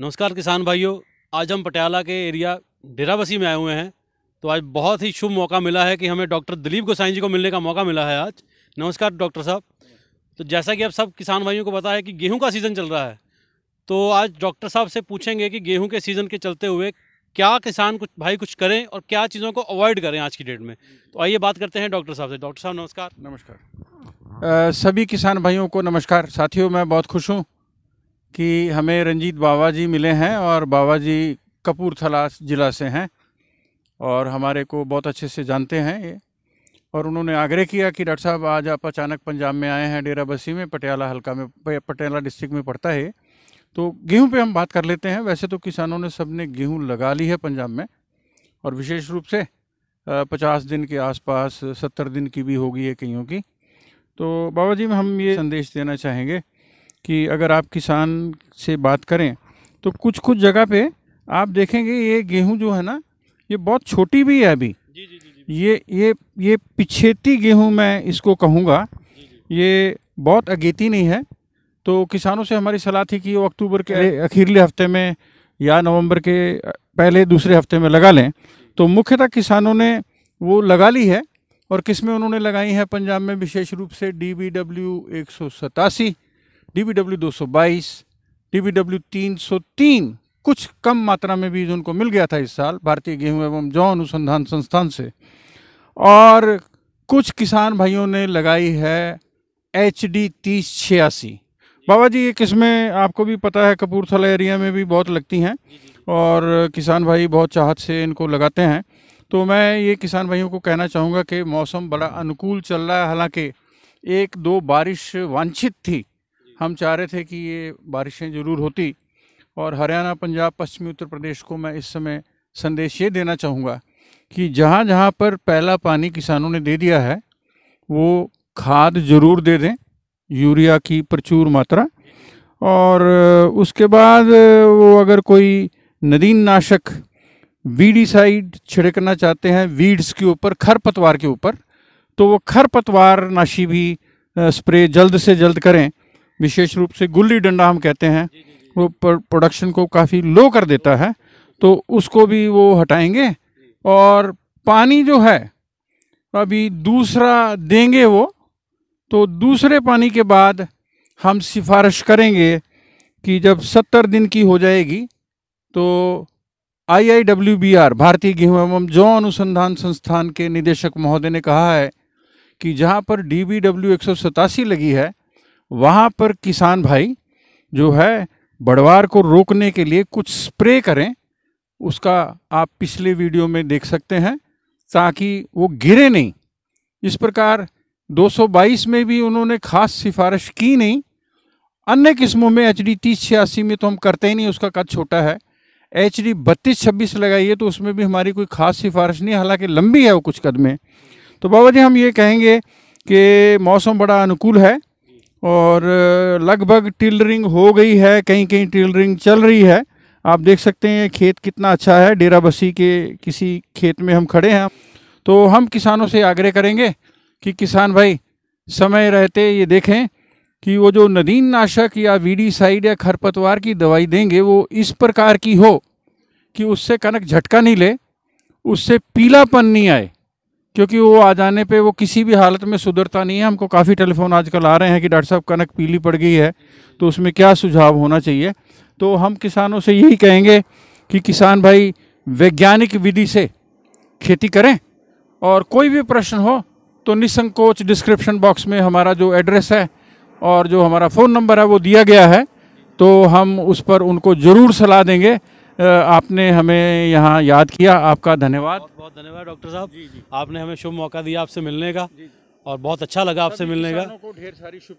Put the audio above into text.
नमस्कार किसान भाइयों आज हम पटियाला के एरिया डेराबसी में आए हुए हैं तो आज बहुत ही शुभ मौका मिला है कि हमें डॉक्टर दिलीप गोसाई जी को मिलने का मौका मिला है आज नमस्कार डॉक्टर साहब तो जैसा कि आप सब किसान भाइयों को पता है कि गेहूं का सीज़न चल रहा है तो आज डॉक्टर साहब से पूछेंगे कि गेहूँ के सीज़न के चलते हुए क्या किसान कुछ भाई कुछ करें और क्या चीज़ों को अवॉइड करें आज की डेट में तो आइए बात करते हैं डॉक्टर साहब से डॉक्टर साहब नमस्कार नमस्कार सभी किसान भाइयों को नमस्कार साथियों मैं बहुत खुश हूँ कि हमें रंजीत बाबा जी मिले हैं और बाबा जी कपूरथला ज़िला से हैं और हमारे को बहुत अच्छे से जानते हैं ये और उन्होंने आग्रह किया कि डॉक्टर साहब आज आप अचानक पंजाब में आए हैं डेरा बसी में पटियाला हल्का में पटियाला डिस्ट्रिक्ट में पड़ता है तो गेहूं पे हम बात कर लेते हैं वैसे तो किसानों ने सबने गेहूं लगा ली है पंजाब में और विशेष रूप से पचास दिन के आसपास सत्तर दिन की भी होगी है कईयों की तो बाबा जी हम ये संदेश देना चाहेंगे कि अगर आप किसान से बात करें तो कुछ कुछ जगह पे आप देखेंगे ये गेहूं जो है ना ये बहुत छोटी भी है अभी जी जी जी ये ये ये पिछेती गेहूं मैं इसको कहूँगा ये बहुत अगेती नहीं है तो किसानों से हमारी सलाह थी कि वो अक्टूबर के अखीरले हफ्ते में या नवंबर के पहले दूसरे हफ्ते में लगा लें तो मुख्यतः किसानों ने वो लगा ली है और किस में उन्होंने लगाई है पंजाब में विशेष रूप से डी बी डब्ल्यू एक सौ सतासी D D B B W दो सौ बाईस डब्ल्यू तीन सौ तीन कुछ कम मात्रा में बीज उनको मिल गया था इस साल भारतीय गेहूं एवं जौ अनुसंधान संस्थान से और कुछ किसान भाइयों ने लगाई है एच डी तीस छियासी बाबा जी ये किस्में आपको भी पता है कपूरथला एरिया में भी बहुत लगती हैं और किसान भाई बहुत चाहत से इनको लगाते हैं तो मैं ये किसान भाइयों को कहना चाहूँगा कि मौसम बड़ा अनुकूल चल रहा है हालांकि एक दो बारिश वांछित थी हम चाह रहे थे कि ये बारिशें ज़रूर होती और हरियाणा पंजाब पश्चिमी उत्तर प्रदेश को मैं इस समय संदेश ये देना चाहूँगा कि जहाँ जहाँ पर पहला पानी किसानों ने दे दिया है वो खाद ज़रूर दे दें यूरिया की प्रचुर मात्रा और उसके बाद वो अगर कोई नदीन नाशक वीडीसाइड छिड़कना चाहते हैं वीड्स के ऊपर खरपतवार के ऊपर तो वो खरपतवार नाशी भी स्प्रे जल्द से जल्द करें विशेष रूप से गुल्ली डंडा हम कहते हैं वो प्रोडक्शन को काफ़ी लो कर देता है तो उसको भी वो हटाएंगे और पानी जो है अभी दूसरा देंगे वो तो दूसरे पानी के बाद हम सिफारिश करेंगे कि जब सत्तर दिन की हो जाएगी तो आईआईडब्ल्यूबीआर भारतीय गेहूँ एवं जौ अनुसंधान संस्थान के निदेशक महोदय ने कहा है कि जहाँ पर डी बी डब्ल्यू एक लगी है वहाँ पर किसान भाई जो है बड़वार को रोकने के लिए कुछ स्प्रे करें उसका आप पिछले वीडियो में देख सकते हैं ताकि वो गिरे नहीं इस प्रकार 222 में भी उन्होंने खास सिफारिश की नहीं अन्य किस्मों में एच डी तीस छियासी में तो हम करते ही नहीं उसका कद छोटा है एच डी बत्तीस छब्बीस लगाइए तो उसमें भी हमारी कोई खास सिफारिश नहीं हालांकि लंबी है वो कुछ कद में तो बाबा जी हम ये कहेंगे कि मौसम बड़ा अनुकूल है और लगभग टिलरिंग हो गई है कहीं कहीं टिलरिंग चल रही है आप देख सकते हैं खेत कितना अच्छा है डेरा बसी के किसी खेत में हम खड़े हैं तो हम किसानों से आग्रह करेंगे कि किसान भाई समय रहते ये देखें कि वो जो नदीन नाशक या वीडी साइड या खरपतवार की दवाई देंगे वो इस प्रकार की हो कि उससे कनक झटका नहीं ले उससे पीलापन नहीं आए क्योंकि वो आ जाने पे वो किसी भी हालत में सुधरता नहीं है हमको काफ़ी टेलीफोन आजकल आ रहे हैं कि डॉक्टर साहब कनक पीली पड़ गई है तो उसमें क्या सुझाव होना चाहिए तो हम किसानों से यही कहेंगे कि किसान भाई वैज्ञानिक विधि से खेती करें और कोई भी प्रश्न हो तो निसंकोच डिस्क्रिप्शन बॉक्स में हमारा जो एड्रेस है और जो हमारा फ़ोन नंबर है वो दिया गया है तो हम उस पर उनको ज़रूर सलाह देंगे आपने हमें यहाँ याद किया आपका धन्यवाद बहुत बहुत धन्यवाद डॉक्टर साहब आपने हमें शुभ मौका दिया आपसे मिलने का और बहुत अच्छा लगा आपसे मिलने का ढेर सारी